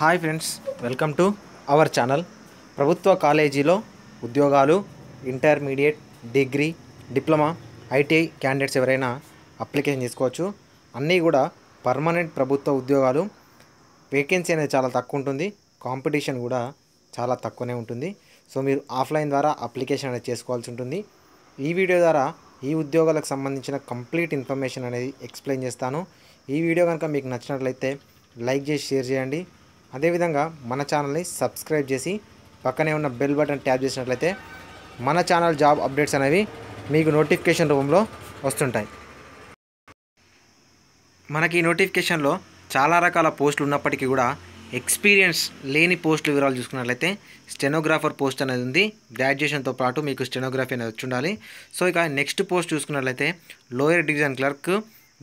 hi friends welcome to our channel ప్రభుత్వ కాలేజీలో ఉద్యోగాలు intermediate degree diploma ITI candidates ఎవరైనా అప్లికేషన్ చేసుకోవచ్చు అన్నీ కూడా పర్మనెంట్ ప్రభుత్వ ఉద్యోగాలు వేకెన్సీ అనేది చాలా తక్కువ ఉంటుంది కాంపిటీషన్ కూడా చాలా తక్కువనే ఉంటుంది సో మీరు ఆఫ్లైన్ ద్వారా అప్లికేషన్ అనేది చేసుకోవాల్సి ఉంటుంది ఈ వీడియో ద్వారా ఈ ఉద్యోగాలకు సంబంధించిన కంప్లీట్ ఇన్ఫర్మేషన్ అనేది ఎక్స్ప్లెయిన్ చేస్తాను ఈ వీడియో కనుక మీకు నచ్చినట్లయితే లైక్ చేసి షేర్ చేయండి అదేవిధంగా మన ఛానల్ని సబ్స్క్రైబ్ చేసి పక్కనే ఉన్న బెల్ బటన్ ట్యాప్ చేసినట్లయితే మన ఛానల్ జాబ్ అప్డేట్స్ అనేవి మీకు నోటిఫికేషన్ రూపంలో వస్తుంటాయి మనకి ఈ నోటిఫికేషన్లో చాలా రకాల పోస్టులు ఉన్నప్పటికీ కూడా ఎక్స్పీరియన్స్ లేని పోస్టుల వివరాలు చూసుకున్నట్లయితే స్టెనోగ్రాఫర్ పోస్ట్ అనేది ఉంది గ్రాడ్యుయేషన్తో పాటు మీకు స్టెనోగ్రఫీ అనేది వచ్చి ఉండాలి సో ఇక నెక్స్ట్ పోస్ట్ చూసుకున్నట్లయితే lower division clerk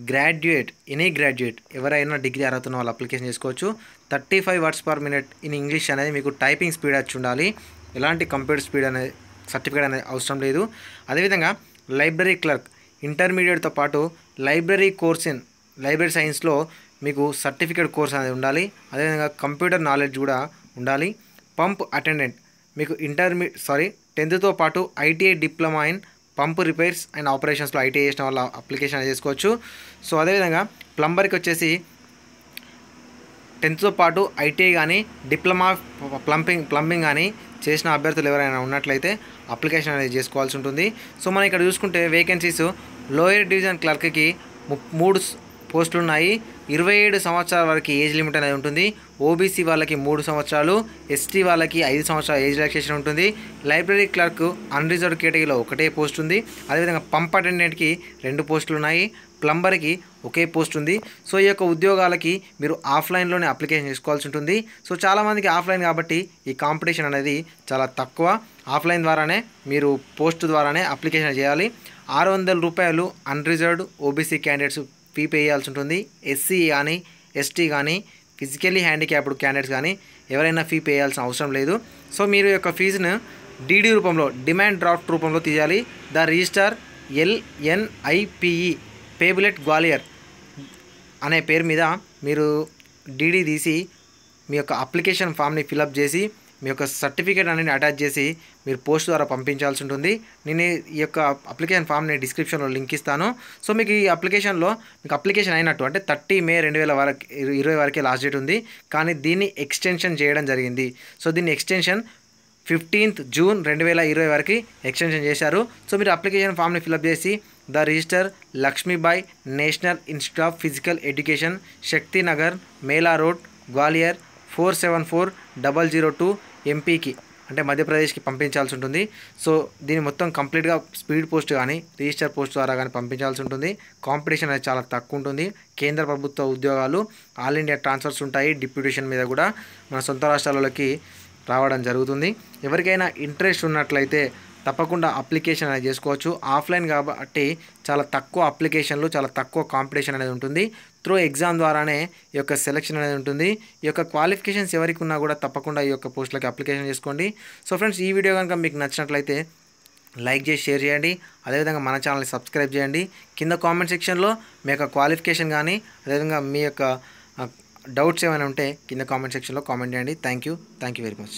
graduate any graduate ఎవరైనా డిగ్రీ అర్హత ఉన్న వాళ్ళు అప్లికేషన్ చేసుకోవచ్చు thirty five words per minute in English అనేది మీకు టైపింగ్ స్పీడ్ వచ్చి ఉండాలి ఎలాంటి కంప్యూటర్ స్పీడ్ అనేది సర్టిఫికేట్ అనేది అవసరం లేదు అదేవిధంగా లైబ్రరీ క్లర్క్ ఇంటర్మీడియట్తో పాటు లైబ్రరీ కోర్స్ ఇన్ లైబ్రరీ సైన్స్లో మీకు సర్టిఫికేట్ కోర్స్ అనేది ఉండాలి అదేవిధంగా కంప్యూటర్ నాలెడ్జ్ కూడా ఉండాలి పంప్ అటెండెంట్ మీకు ఇంటర్మీ సారీ టెన్త్తో పాటు ITI diploma in pump repairs and ఆపరేషన్స్లో ఐటీ చేసిన వాళ్ళ అప్లికేషన్ చేసుకోవచ్చు సో అదేవిధంగా ప్లంబర్కి వచ్చేసి టెన్త్తో పాటు ఐటీఐ కానీ డిప్లొమా ప్లంపింగ్ ప్లంబింగ్ కానీ చేసిన అభ్యర్థులు ఎవరైనా ఉన్నట్లయితే అప్లికేషన్ అనేది చేసుకోవాల్సి ఉంటుంది సో మనం ఇక్కడ చూసుకుంటే వేకెన్సీస్ లోయర్ డివిజన్ క్లర్క్కి మూడు పోస్టులు ఉన్నాయి ఇరవై ఏడు సంవత్సరాల వరకు ఏజ్ లిమిట్ అనేది ఉంటుంది ఓబీసీ వాళ్ళకి మూడు సంవత్సరాలు ఎస్టీ వాళ్ళకి ఐదు సంవత్సరాల ఏజ్ రిలాక్సేషన్ ఉంటుంది లైబ్రరీ క్లర్క్ అన్రిజర్వ్ కేటగిరీలో ఒకటే పోస్ట్ ఉంది అదేవిధంగా పంప్ అటెండెంట్కి రెండు పోస్టులు ఉన్నాయి ప్లంబర్కి ఒకే పోస్ట్ ఉంది సో ఈ యొక్క ఉద్యోగాలకి మీరు ఆఫ్లైన్లోనే అప్లికేషన్ చేసుకోవాల్సి ఉంటుంది సో చాలామందికి ఆఫ్లైన్ కాబట్టి ఈ కాంపిటీషన్ అనేది చాలా తక్కువ ఆఫ్లైన్ ద్వారానే మీరు పోస్ట్ ద్వారానే అప్లికేషన్ చేయాలి ఆరు వందల రూపాయలు unreserved OBC candidates fee pay చేయాల్సి ఉంటుంది ఎస్సీ కానీ ఎస్టీ కానీ ఫిజికల్లీ హ్యాండిక్యాప్డ్ క్యాండిడేట్స్ కానీ ఎవరైనా ఫీ పే చేయాల్సిన అవసరం లేదు సో మీరు యొక్క ఫీజును డీడీ రూపంలో డిమాండ్ డ్రాఫ్ట్ రూపంలో తీయాలి the registrar LNIPE payable at Gwalior అనే పేరు మీద మీరు డీడీ తీసి మీ యొక్క అప్లికేషన్ ఫామ్ని ఫిలప్ చేసి మీ యొక్క సర్టిఫికేట్ అనేది అటాచ్ చేసి మీరు పోస్ట్ ద్వారా పంపించాల్సి ఉంటుంది నేను ఈ యొక్క అప్లికేషన్ ఫామ్ని డిస్క్రిప్షన్లో లింక్ ఇస్తాను సో మీకు ఈ అప్లికేషన్లో మీకు అప్లికేషన్ అయినట్టు అంటే థర్టీ మే రెండు వేల వరకు ఇరవై వరకే లాస్ట్ డేట్ ఉంది కానీ దీన్ని ఎక్స్టెన్షన్ చేయడం జరిగింది సో దీన్ని ఎక్స్టెన్షన్ ఫిఫ్టీన్త్ జూన్ రెండు వేల ఇరవై వరకు ఎక్స్టెన్షన్ చేశారు సో మీరు అప్లికేషన్ ఫామ్ని ఫిలప్ చేసి the register Laxmibai National Institute of Physical Education Shaktinagar Mela Road Gwalior four seven four double zero two ఎంపీకి అంటే మధ్యప్రదేశ్కి పంపించాల్సి ఉంటుంది సో దీన్ని మొత్తం కంప్లీట్గా స్పీడ్ పోస్ట్ కానీ రిజిస్టర్ పోస్ట్ ద్వారా కానీ పంపించాల్సి ఉంటుంది కాంపిటీషన్ అనేది చాలా తక్కువ ఉంటుంది కేంద్ర ప్రభుత్వ ఉద్యోగాలు ఆల్ ఇండియా ట్రాన్స్ఫర్స్ ఉంటాయి డిప్యూటేషన్ మీద కూడా మన సొంత రాష్ట్రాలలోకి రావడం జరుగుతుంది ఎవరికైనా ఇంట్రెస్ట్ ఉన్నట్లయితే తప్పకుండా అప్లికేషన్ అనేది చేసుకోవచ్చు ఆఫ్లైన్ కాబట్టి చాలా తక్కువ అప్లికేషన్లు చాలా తక్కువ కాంపిటీషన్ అనేది ఉంటుంది త్రూ ఎగ్జామ్ ద్వారానే ఈ యొక్క సెలెక్షన్ అనేది ఉంటుంది ఈ యొక్క క్వాలిఫికేషన్స్ ఎవరికి ఉన్నా కూడా తప్పకుండా ఈ యొక్క పోస్టులకి అప్లికేషన్ చేసుకోండి సో ఫ్రెండ్స్ ఈ వీడియో కనుక మీకు నచ్చినట్లయితే లైక్ చేసి షేర్ చేయండి అదేవిధంగా మన ఛానల్ని సబ్స్క్రైబ్ చేయండి కింద కామెంట్ సెక్షన్లో మీ యొక్క క్వాలిఫికేషన్ కానీ అదేవిధంగా మీ యొక్క డౌట్స్ ఏమైనా ఉంటే కింద కామెంట్ సెక్షన్లో కామెంట్ చేయండి thank you thank you very much